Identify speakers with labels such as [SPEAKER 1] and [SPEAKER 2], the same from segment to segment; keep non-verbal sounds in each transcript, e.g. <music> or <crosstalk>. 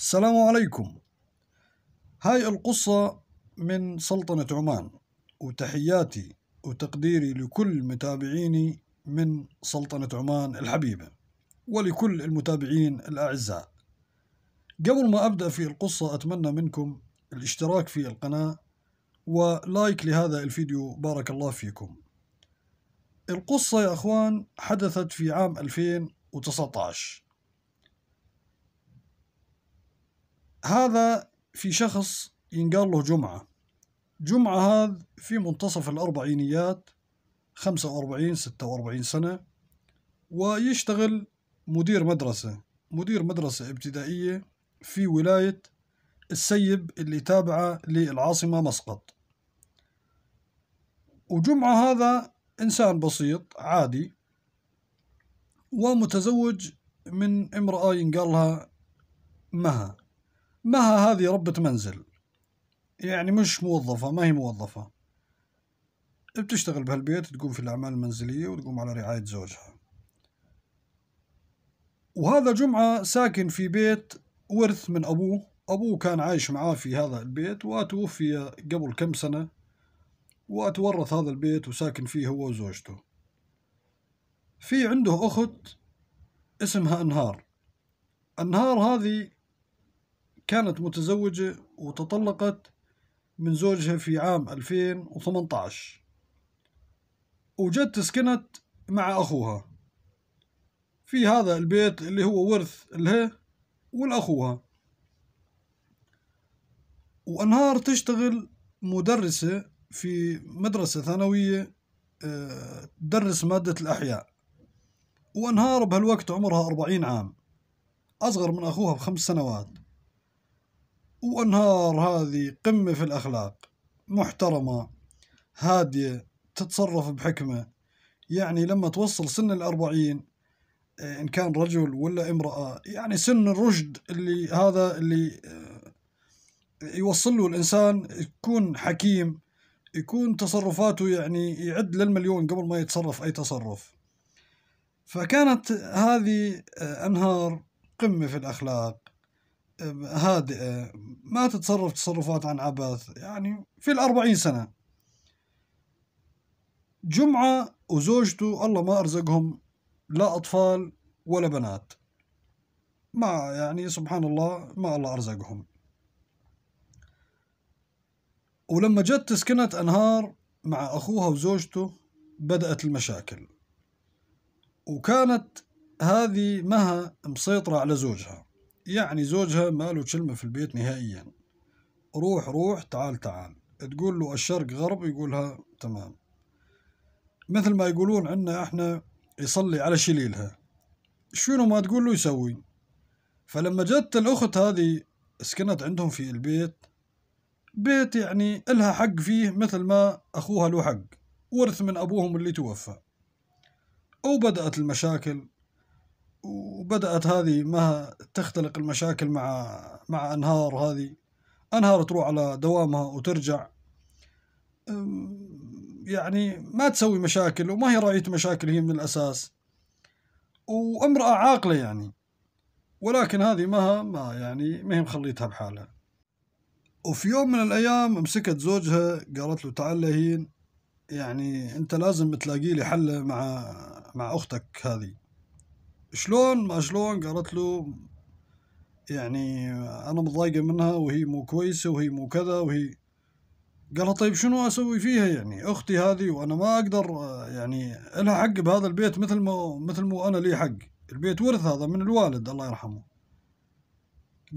[SPEAKER 1] السلام عليكم هاي القصة من سلطنة عمان وتحياتي وتقديري لكل متابعيني من سلطنة عمان الحبيبة ولكل المتابعين الأعزاء قبل ما أبدأ في القصة أتمنى منكم الاشتراك في القناة ولايك لهذا الفيديو بارك الله فيكم القصة يا أخوان حدثت في عام 2019 هذا في شخص ينقال له جمعة جمعة هذا في منتصف الأربعينيات خمسة وأربعين ستة وأربعين سنة ويشتغل مدير مدرسة مدير مدرسة ابتدائية في ولاية السيب اللي تابعة للعاصمة مسقط وجمعة هذا إنسان بسيط عادي ومتزوج من امرأة ينقالها مها مها هذه ربة منزل يعني مش موظفة ما هي موظفة بتشتغل بهالبيت تقوم في الأعمال المنزلية وتقوم على رعاية زوجها وهذا جمعة ساكن في بيت ورث من أبوه أبوه كان عايش معاه في هذا البيت وتوفي قبل كم سنة وتورث هذا البيت وساكن فيه هو وزوجته في عنده أخت اسمها أنهار أنهار هذه كانت متزوجة وتطلقت من زوجها في عام 2018 وجدت سكنت مع أخوها في هذا البيت اللي هو ورث لها والأخوها وأنهار تشتغل مدرسة في مدرسة ثانوية آه، تدرس مادة الأحياء وأنهار بهالوقت عمرها أربعين عام أصغر من أخوها بخمس سنوات وأنهار هذه قمة في الأخلاق محترمة هادية تتصرف بحكمة يعني لما توصل سن الأربعين آه، إن كان رجل ولا امرأة يعني سن الرشد اللي هذا اللي آه، يوصل له الإنسان يكون حكيم يكون تصرفاته يعني يعد للمليون قبل ما يتصرف أي تصرف فكانت هذه آه، أنهار قمة في الأخلاق هادئة ما تتصرف تصرفات عن عبث يعني في الأربعين سنة جمعة وزوجته الله ما أرزقهم لا أطفال ولا بنات ما يعني سبحان الله ما الله أرزقهم ولما جت سكنت أنهار مع أخوها وزوجته بدأت المشاكل وكانت هذه مها مسيطرة على زوجها يعني زوجها ما له كلمة في البيت نهائيا روح روح تعال تعال تقول له الشرق غرب يقولها تمام مثل ما يقولون عنا احنا يصلي على شليلها شنو ما تقول له يسوي فلما جت الأخت هذه سكنت عندهم في البيت بيت يعني إلها حق فيه مثل ما أخوها له حق ورث من أبوهم اللي توفى وبدأت المشاكل وبدأت هذه ما تختلق المشاكل مع مع أنهار هذه أنهار تروح على دوامها وترجع يعني ما تسوي مشاكل وما هي رأيت مشاكل هي من الأساس وامرأة عاقلة يعني ولكن هذه ما ما يعني ما هي مخليتها بحالها وفي يوم من الأيام مسكت زوجها قالت له تعال لهين يعني أنت لازم تلاقي لي حل مع مع أختك هذه شلون ما شلون قالت له يعني انا متضايقه منها وهي مو كويسه وهي مو كذا وهي قالها طيب شنو اسوي فيها يعني اختي هذه وانا ما اقدر يعني لها حق بهذا البيت مثل ما مثل ما انا لي حق البيت ورث هذا من الوالد الله يرحمه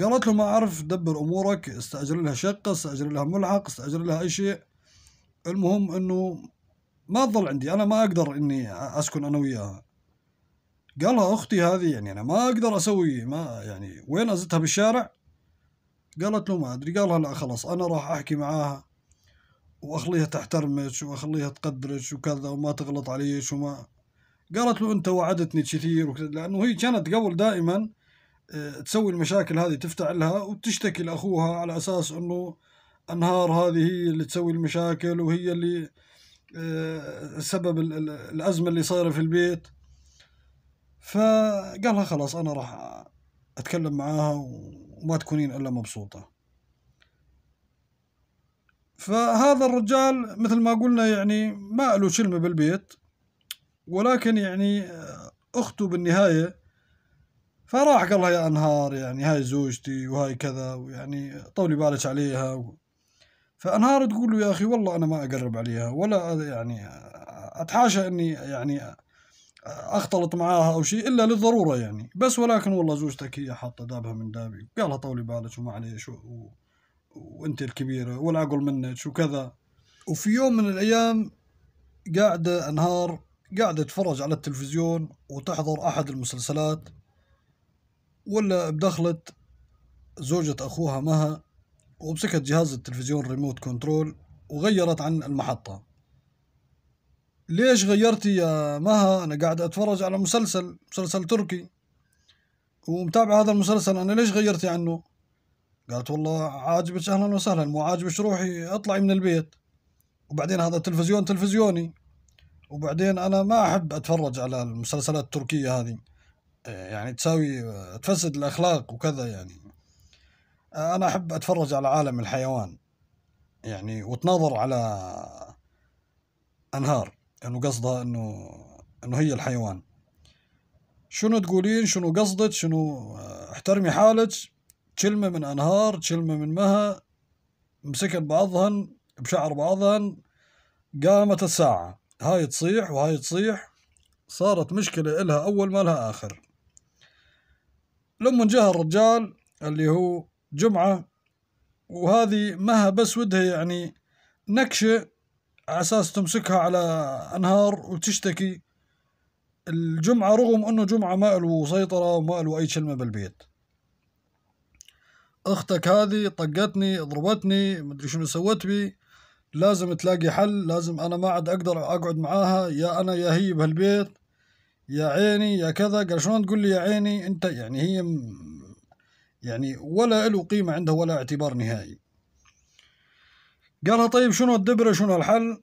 [SPEAKER 1] قالت له ما اعرف دبر امورك استاجر لها شقه استاجر لها ملحق استاجر لها اي شيء المهم انه ما تظل عندي انا ما اقدر اني اسكن انا وياها قالها اختي هذه يعني انا ما اقدر اسوي ما يعني وين ازتها بالشارع قالت له ما ادري قالها لا خلاص انا راح احكي معاها واخليها تحترمك واخليها تقدرك وكذا وما تغلط عليك وما قالت له انت وعدتني كثير وكذا لانه هي كانت قبل دائما آه، تسوي المشاكل هذه تفتعلها وتشتكي لاخوها على اساس انه انهار هذه هي اللي تسوي المشاكل وهي اللي آه، سبب الازمه اللي صايره في البيت فقال لها خلاص أنا راح أتكلم معاها وما تكونين إلا مبسوطة فهذا الرجال مثل ما قلنا يعني ما له شلمة بالبيت ولكن يعني أخته بالنهاية فراح قال لها يا أنهار يعني هاي زوجتي وهاي كذا ويعني طولي بالك عليها و... فأنهار تقول له يا أخي والله أنا ما أقرب عليها ولا يعني أتحاشى أني يعني اختلط معاها او شيء الا للضروره يعني بس ولكن والله زوجتك هي حاطه دابها من دابي قالها طولي بالك ومعليش و... و... وانت الكبيره والعقل منك وكذا وفي يوم من الايام قاعده انهار قاعده تفرج على التلفزيون وتحضر احد المسلسلات ولا بدخلت زوجة اخوها مها ومسكت جهاز التلفزيون ريموت كنترول وغيرت عن المحطه ليش غيرتي يا مها انا قاعد اتفرج على مسلسل مسلسل تركي ومتابع هذا المسلسل انا ليش غيرتي عنه قالت والله عاجبك اهلا وسهلا مو عاجبك روحي اطلعي من البيت وبعدين هذا تلفزيون تلفزيوني وبعدين انا ما احب اتفرج على المسلسلات التركيه هذه يعني تساوي تفسد الاخلاق وكذا يعني انا احب اتفرج على عالم الحيوان يعني وتناظر على انهار انه قصده انه انه هي الحيوان شنو تقولين شنو قصدك شنو آه، احترمي حالك كلمة من أنهار كلمة من مها مسكن بعضهن بشعر بعضهن قامت الساعة هاي تصيح وهاي تصيح صارت مشكلة إلها أول ما لها آخر لما جه الرجال اللي هو جمعة وهذه مها بس ودها يعني نكشة على اساس تمسكها على انهار وتشتكي الجمعة رغم انه جمعة ما له سيطرة وما له اي كلمة بالبيت اختك هذه طقتني ضربتني مدري شنو سوت بي لازم تلاقي حل لازم انا ما عاد اقدر اقعد معاها يا انا يا هي بهالبيت يا عيني يا كذا قال شلون تقول لي يا عيني انت يعني هي يعني ولا له قيمة عندها ولا اعتبار نهائي قالها طيب شنو الدبرة شنو الحل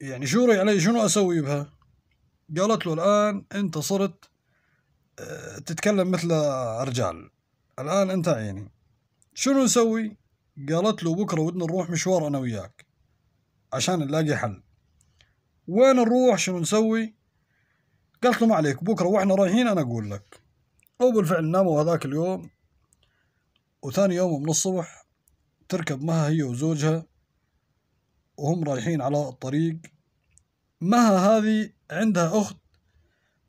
[SPEAKER 1] يعني شوري علي شنو أسوي بها قالت له الآن أنت صرت آه، تتكلم مثل رجال الآن أنت عيني شنو نسوي قالت له بكرة ودنا نروح مشوار أنا وياك عشان نلاقي حل وين نروح شنو نسوي قالت له ما عليك بكرة وإحنا رايحين أنا أقول لك وبالفعل ناموا هذاك اليوم وثاني يوم من الصبح تركب مها هي وزوجها وهم رايحين على الطريق مها هذه عندها أخت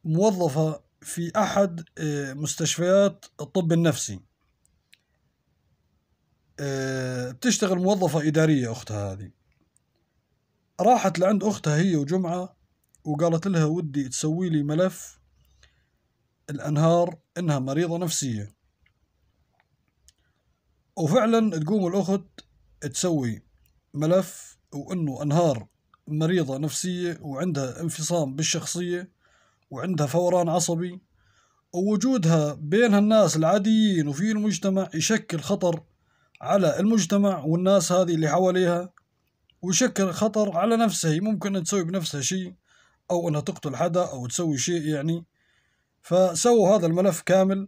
[SPEAKER 1] موظفة في أحد آه، مستشفيات الطب النفسي آه، بتشتغل موظفة إدارية أختها هذه راحت لعند أختها هي وجمعة وقالت لها ودي تسوي لي ملف الأنهار إنها مريضة نفسية وفعلا تقوم الأخت تسوي ملف وأنه أنهار مريضة نفسية وعندها انفصام بالشخصية وعندها فوران عصبي ووجودها بين الناس العاديين وفي المجتمع يشكل خطر على المجتمع والناس هذه اللي حواليها ويشكل خطر على نفسها ممكن تسوي بنفسها شيء أو أنها تقتل حدا أو تسوي شيء يعني فسووا هذا الملف كامل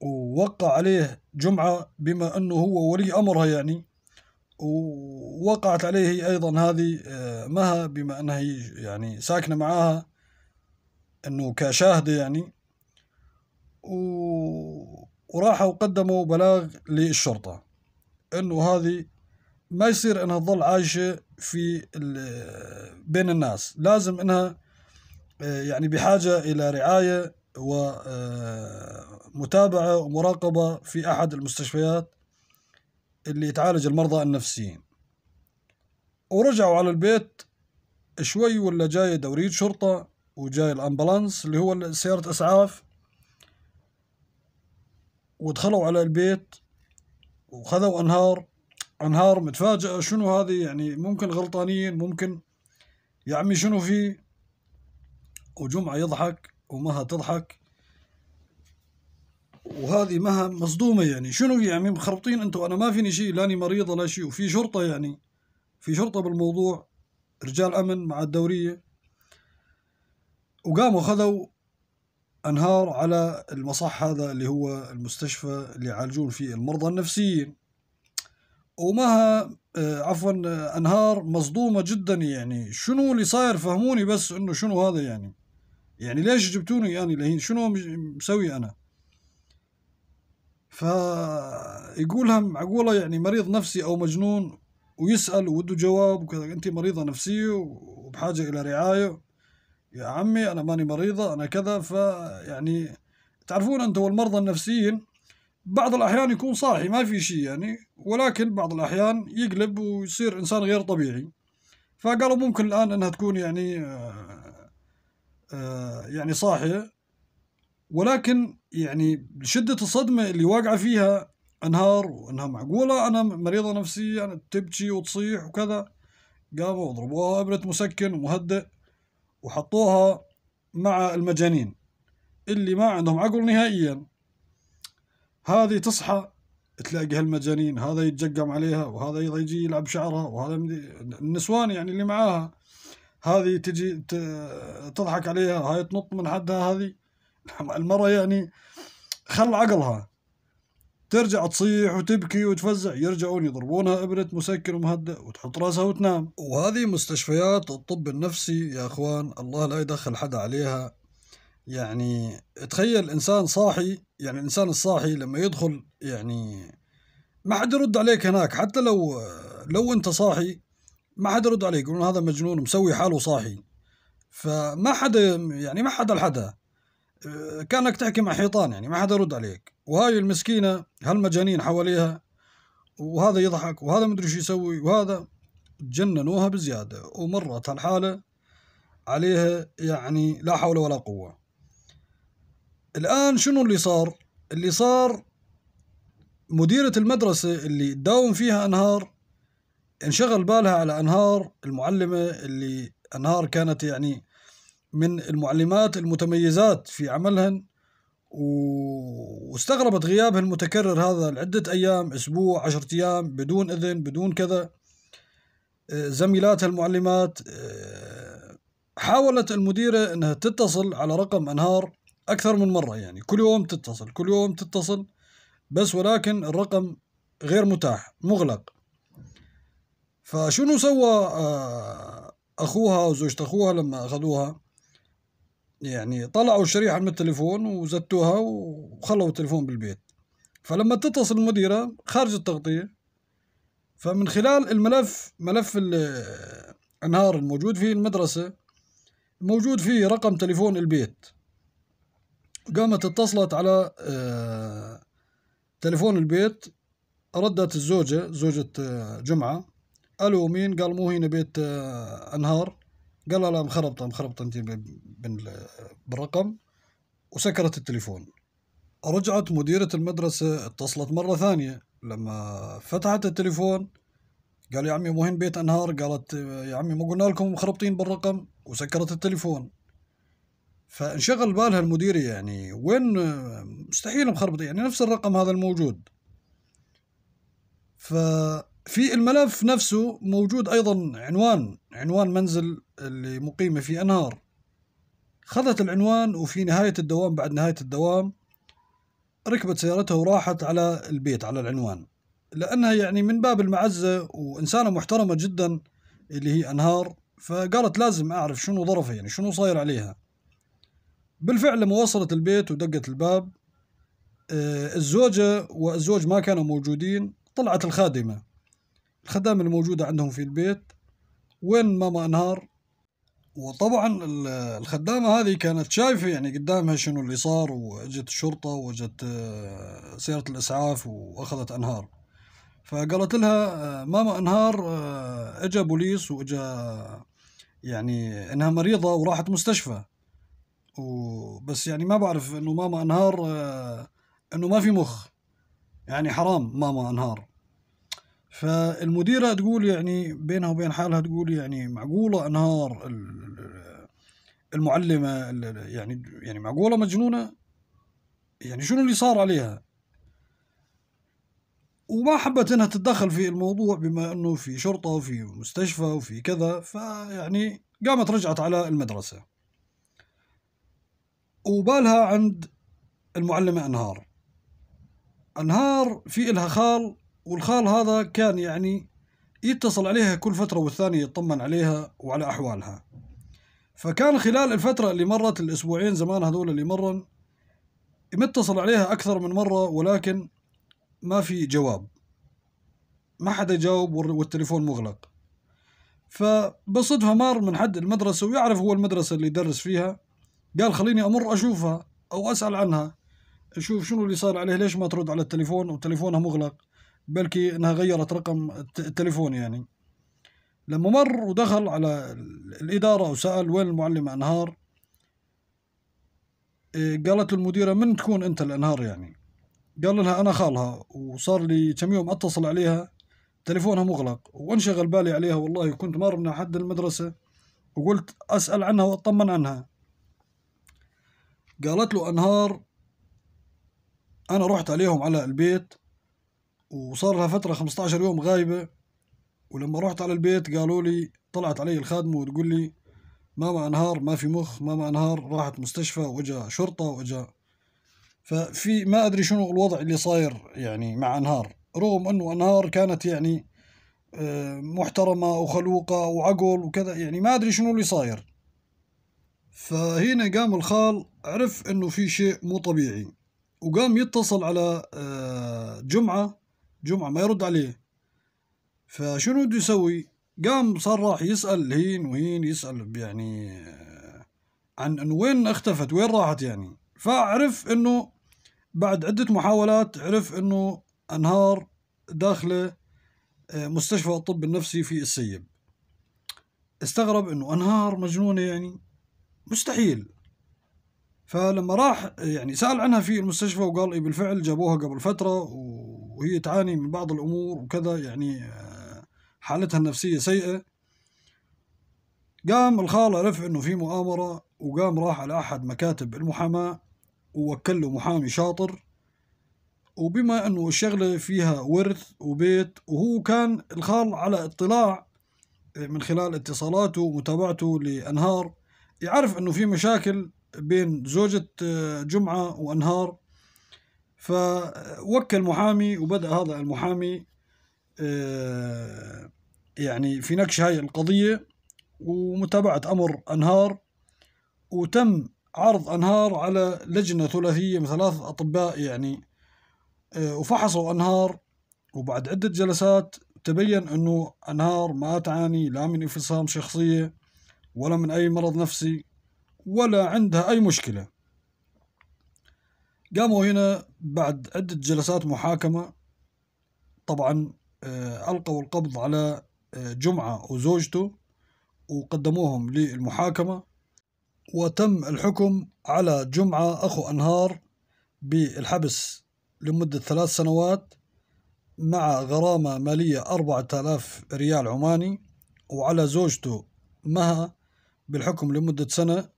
[SPEAKER 1] ووقع عليه جمعة بما أنه هو ولي أمرها يعني ووقعت عليه هي أيضا هذه آه، مها بما أنها هي يعني ساكنة معاها أنه كشاهدة يعني وراحوا وقدموا بلاغ للشرطة أنه هذه ما يصير أنها تظل عايشة في آه، بين الناس لازم أنها آه، يعني بحاجة إلى رعاية ومتابعة آه، ومراقبة في أحد المستشفيات اللي تعالج المرضى النفسيين ورجعوا على البيت شوي ولا جاي دورية شرطة وجاي الأمبلانس اللي هو سيارة إسعاف ودخلوا على البيت وخذوا أنهار أنهار متفاجئة شنو هذه يعني ممكن غلطانين ممكن يا عمي شنو في وجمعة يضحك ومها تضحك وهذه مها مصدومه يعني شنو يعني مخربطين انتوا انا ما فيني شيء لاني مريضه لا شيء وفي شرطه يعني في شرطه بالموضوع رجال امن مع الدوريه وقاموا خذوا انهار على المصح هذا اللي هو المستشفى اللي يعالجون فيه المرضى النفسيين ومها آه، عفوا آه، انهار مصدومه جدا يعني شنو اللي صاير فهموني بس انه شنو هذا يعني يعني ليش جبتوني يعني لهين شنو مسوي أنا فيقولها معقولة يعني مريض نفسي أو مجنون ويسأل وده جواب وكذا أنت مريضة نفسية وبحاجة إلى رعاية يا عمي أنا ماني مريضة أنا كذا فيعني تعرفون أنتم والمرضى النفسيين بعض الأحيان يكون صاحي ما في شيء يعني ولكن بعض الأحيان يقلب ويصير إنسان غير طبيعي فقالوا ممكن الآن أنها تكون يعني آه، آه، يعني صاحية ولكن يعني شدة الصدمة اللي واقعة فيها انهار وانها معقولة انا مريضة نفسية انا تبكي وتصيح وكذا قاموا وضربوها ابرة مسكن ومهدئ وحطوها مع المجانين اللي ما عندهم عقل نهائيا هذه تصحى تلاقي هالمجانين هذا يتجقم عليها وهذا يجي يلعب شعرها وهذا النسوان يعني اللي معاها هذه تجي تضحك عليها هاي تنط من حدها هذه <laughs> المرة يعني خل عقلها ترجع تصيح وتبكي وتفزع يرجعون يضربونها ابرة مسكر ومهدئ وتحط راسها وتنام وهذه مستشفيات الطب النفسي يا اخوان الله لا يدخل حدا عليها يعني تخيل انسان صاحي يعني الانسان الصاحي لما يدخل يعني ما حد يرد عليك هناك حتى لو لو انت صاحي ما حد يرد عليه يقولون هذا مجنون مسوي حاله صاحي فما حدا يعني ما حدا لحدا كانك تحكي مع حيطان يعني ما حدا يرد عليك وهاي المسكينه هالمجانين حواليها وهذا يضحك وهذا ادري شو يسوي وهذا جننوها بزياده ومرت هالحاله عليها يعني لا حول ولا قوه الان شنو اللي صار اللي صار مديره المدرسه اللي تداوم فيها انهار انشغل بالها على أنهار المعلمة اللي أنهار كانت يعني من المعلمات المتميزات في عملهن و... واستغربت غيابها المتكرر هذا لعدة أيام أسبوع عشرة أيام بدون إذن بدون كذا آه، زميلاتها المعلمات آه، حاولت المديرة أنها تتصل على رقم أنهار أكثر من مرة يعني كل يوم تتصل كل يوم تتصل بس ولكن الرقم غير متاح مغلق فشنو سوى آه، اخوها او زوجة اخوها لما اخذوها يعني طلعوا الشريحة من التليفون وزتوها وخلوا التليفون بالبيت فلما تتصل المديرة خارج التغطية فمن خلال الملف ملف الانهار آه، الموجود في المدرسة موجود فيه رقم تليفون البيت قامت اتصلت على آه، تليفون البيت ردت الزوجة زوجة جمعة الو مين قال مو هنا بيت آه، انهار قال لا مخربطه مخربطه انت بالرقم وسكرت التليفون رجعت مديرة المدرسة اتصلت مرة ثانية لما فتحت التليفون قال يا عمي مهين بيت انهار قالت آه، يا عمي ما قلنا لكم مخربطين بالرقم وسكرت التليفون فانشغل بالها المديرة يعني وين آه، مستحيل مخربطين يعني نفس الرقم هذا الموجود ف في الملف نفسه موجود أيضا عنوان عنوان منزل اللي مقيمة في أنهار خذت العنوان وفي نهاية الدوام بعد نهاية الدوام ركبت سيارتها وراحت على البيت على العنوان لأنها يعني من باب المعزة وإنسانة محترمة جدا اللي هي أنهار فقالت لازم أعرف شنو ظرفها يعني شنو صاير عليها بالفعل لما وصلت البيت ودقت الباب آه، الزوجة والزوج ما كانوا موجودين طلعت الخادمة الخدامة الموجودة عندهم في البيت وين ماما انهار وطبعا الخدامة هذه كانت شايفة يعني قدامها شنو اللي صار واجت الشرطة واجت آه، سيارة الإسعاف وأخذت أنهار فقالت لها آه، ماما أنهار آه، اجا بوليس واجا يعني إنها مريضة وراحت مستشفى وبس يعني ما بعرف إنه ماما أنهار إنه ما في مخ يعني حرام ماما أنهار فالمديرة تقول يعني بينها وبين حالها تقول يعني معقولة أنهار المعلمة يعني يعني معقولة مجنونة يعني شنو اللي صار عليها وما حبت انها تتدخل في الموضوع بما انه في شرطة وفي مستشفى وفي كذا فيعني قامت رجعت على المدرسة وبالها عند المعلمة أنهار أنهار في إلها خال والخال هذا كان يعني يتصل عليها كل فترة والثانية يطمن عليها وعلى أحوالها فكان خلال الفترة اللي مرت الأسبوعين زمان هذول اللي مرن متصل عليها أكثر من مرة ولكن ما في جواب ما حدا يجاوب والتليفون مغلق فبصدفة مار من حد المدرسة ويعرف هو المدرسة اللي يدرس فيها قال خليني أمر أشوفها أو أسأل عنها أشوف شنو اللي صار عليه ليش ما ترد على التليفون وتليفونها مغلق بلكي انها غيرت رقم التليفون يعني لما مر ودخل على الإدارة وسأل وين المعلمة أنهار إيه، قالت المديرة من تكون أنت الأنهار يعني قال لها أنا خالها وصار لي كم يوم أتصل عليها تليفونها مغلق وانشغل بالي عليها والله كنت مار من حد المدرسة وقلت أسأل عنها وأطمن عنها قالت له أنهار أنا رحت عليهم على البيت وصار لها فترة 15 يوم غايبة ولما رحت على البيت قالوا لي طلعت علي الخادمة وتقول لي ماما انهار ما في مخ ماما انهار راحت مستشفى وجا شرطة وجا ففي ما أدري شنو الوضع اللي صاير يعني مع انهار رغم أنه انهار كانت يعني آه، محترمة وخلوقة وعقل وكذا يعني ما أدري شنو اللي صاير فهنا قام الخال عرف أنه في شيء مو طبيعي وقام يتصل على آه، جمعة جمعة ما يرد عليه فشنو بده يسوي قام صار راح يسأل هين وهين يسأل يعني آه، عن انه وين اختفت وين راحت يعني فعرف انه بعد عدة محاولات عرف انه انهار داخله آه، مستشفى الطب النفسي في السيب استغرب انه انهار مجنونة يعني مستحيل فلما راح يعني سأل عنها في المستشفى وقال إيه بالفعل جابوها قبل فترة و وهي تعاني من بعض الأمور وكذا يعني آه، حالتها النفسية سيئة قام الخالة عرف إنه في مؤامرة وقام راح على أحد مكاتب المحاماة ووكل له محامي شاطر وبما انه الشغلة فيها ورث وبيت وهو كان الخال على اطلاع آه، من خلال اتصالاته ومتابعته لأنهار يعرف انه في مشاكل بين زوجة آه، جمعة وأنهار فوكل محامي وبدأ هذا المحامي آه، يعني في نكش هاي القضية ومتابعة أمر أنهار وتم عرض أنهار على لجنة ثلاثية من ثلاث أطباء يعني آه، وفحصوا أنهار وبعد عدة جلسات تبين أنه أنهار ما تعاني لا من انفصام شخصية ولا من أي مرض نفسي ولا عندها أي مشكلة قاموا هنا بعد عدة جلسات محاكمة طبعا آه، ألقوا القبض على آه، جمعة وزوجته وقدموهم للمحاكمة وتم الحكم على جمعة أخو أنهار بالحبس لمدة ثلاث سنوات مع غرامة مالية أربعة آلاف ريال عماني وعلى زوجته مها بالحكم لمدة سنة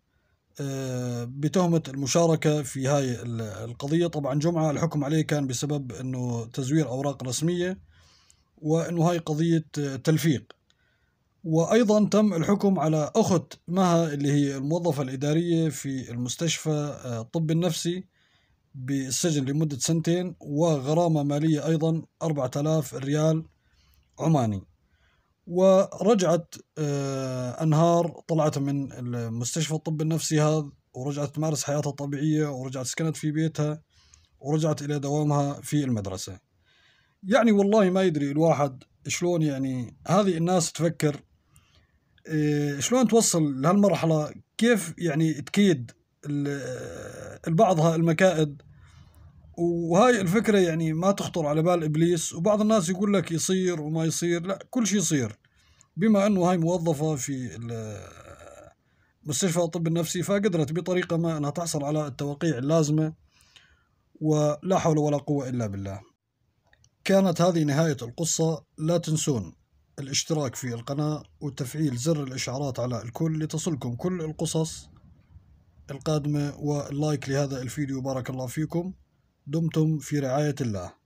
[SPEAKER 1] بتهمة المشاركة في هاي القضية طبعا جمعة الحكم عليه كان بسبب أنه تزوير أوراق رسمية وأنه هاي قضية تلفيق وأيضا تم الحكم على أخت مها اللي هي الموظفة الإدارية في المستشفى آه، الطب النفسي بالسجن لمدة سنتين وغرامة مالية أيضا 4000 ريال عماني ورجعت آه، أنهار طلعت من المستشفى الطب النفسي هذا ورجعت تمارس حياتها الطبيعية ورجعت سكنت في بيتها ورجعت إلى دوامها في المدرسة يعني والله ما يدري الواحد شلون يعني هذه الناس تفكر آه، شلون توصل لهالمرحلة كيف يعني تكيد آه، البعضها المكائد وهاي الفكرة يعني ما تخطر على بال إبليس وبعض الناس يقول لك يصير وما يصير لا كل شيء يصير بما أنه هاي موظفة في مستشفى الطب النفسي فقدرت بطريقة ما أنها تحصل على التوقيع اللازمة ولا حول ولا قوة إلا بالله كانت هذه نهاية القصة لا تنسون الاشتراك في القناة وتفعيل زر الإشعارات على الكل لتصلكم كل القصص القادمة واللايك لهذا الفيديو بارك الله فيكم دمتم في رعاية الله